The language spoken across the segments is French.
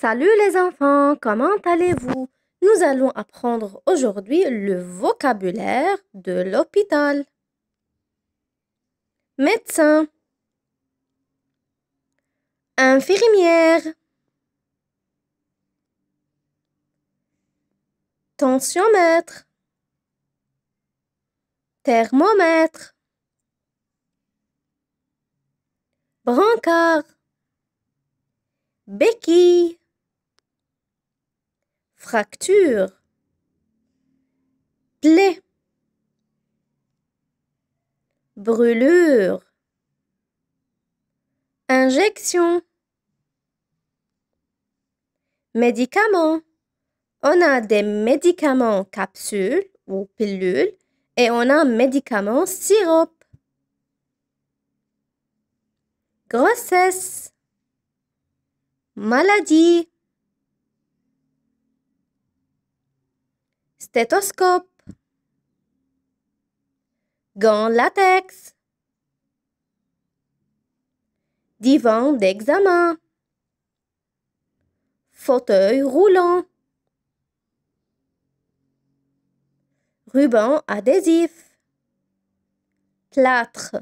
Salut les enfants, comment allez-vous Nous allons apprendre aujourd'hui le vocabulaire de l'hôpital. Médecin Infirmière Tensiomètre Thermomètre Brancard Béquille fracture, plaie, brûlure, injection, médicament. On a des médicaments capsules ou pilules et on a médicaments sirop. Grossesse, maladie. Stéthoscope. Gants latex. Divan d'examen. Fauteuil roulant. Ruban adhésif. Plâtre.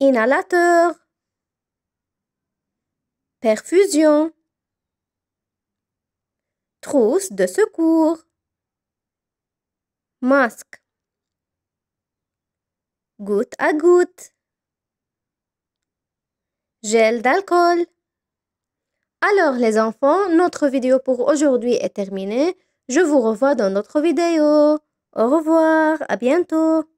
Inhalateur. Perfusion. Trousse de secours. Masque. Goutte à goutte. Gel d'alcool. Alors les enfants, notre vidéo pour aujourd'hui est terminée. Je vous revois dans notre vidéo. Au revoir, à bientôt.